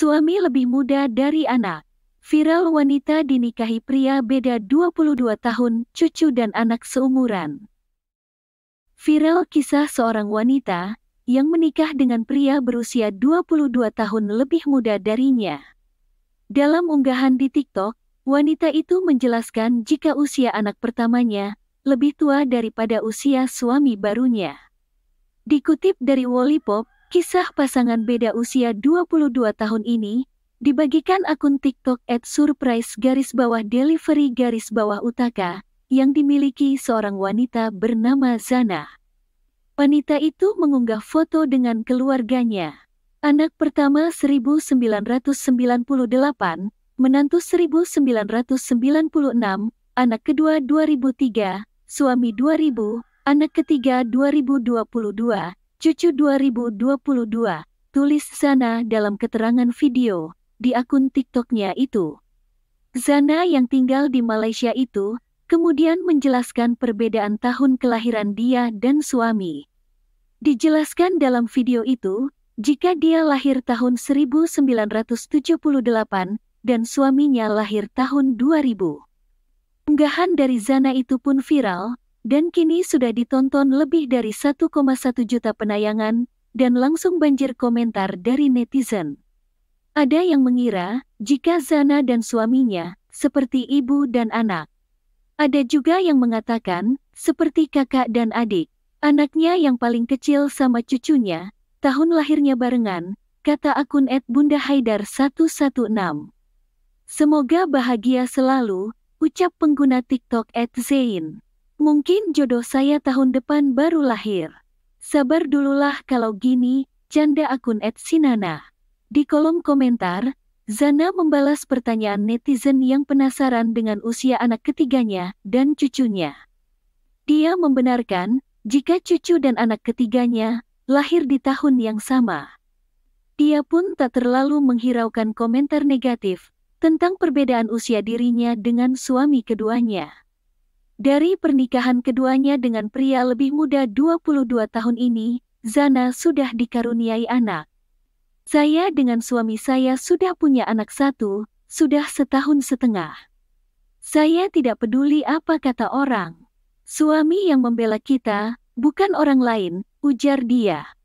Suami lebih muda dari anak. Viral wanita dinikahi pria beda 22 tahun, cucu dan anak seumuran. Viral kisah seorang wanita yang menikah dengan pria berusia 22 tahun lebih muda darinya. Dalam unggahan di TikTok, wanita itu menjelaskan jika usia anak pertamanya lebih tua daripada usia suami barunya. Dikutip dari Wallipop, Kisah pasangan beda usia 22 tahun ini dibagikan akun TikTok at surprise garis bawah delivery garis bawah utaka yang dimiliki seorang wanita bernama Zana. Wanita itu mengunggah foto dengan keluarganya. Anak pertama 1998, menantu 1996, anak kedua 2003, suami 2000, anak ketiga 2022, Cucu 2022, tulis Zana dalam keterangan video di akun TikToknya itu. Zana yang tinggal di Malaysia itu, kemudian menjelaskan perbedaan tahun kelahiran dia dan suami. Dijelaskan dalam video itu, jika dia lahir tahun 1978 dan suaminya lahir tahun 2000. Unggahan dari Zana itu pun viral, dan kini sudah ditonton lebih dari 1,1 juta penayangan dan langsung banjir komentar dari netizen. Ada yang mengira jika Zana dan suaminya seperti ibu dan anak. Ada juga yang mengatakan seperti kakak dan adik. Anaknya yang paling kecil sama cucunya, tahun lahirnya barengan, kata akun Ed Bunda Haidar 116. Semoga bahagia selalu, ucap pengguna TikTok Ed Zain. Mungkin jodoh saya tahun depan baru lahir. Sabar dululah kalau gini, canda akun Ed Sinana. Di kolom komentar, Zana membalas pertanyaan netizen yang penasaran dengan usia anak ketiganya dan cucunya. Dia membenarkan jika cucu dan anak ketiganya lahir di tahun yang sama. Dia pun tak terlalu menghiraukan komentar negatif tentang perbedaan usia dirinya dengan suami keduanya. Dari pernikahan keduanya dengan pria lebih muda 22 tahun ini, Zana sudah dikaruniai anak. Saya dengan suami saya sudah punya anak satu, sudah setahun setengah. Saya tidak peduli apa kata orang. Suami yang membela kita, bukan orang lain, ujar dia.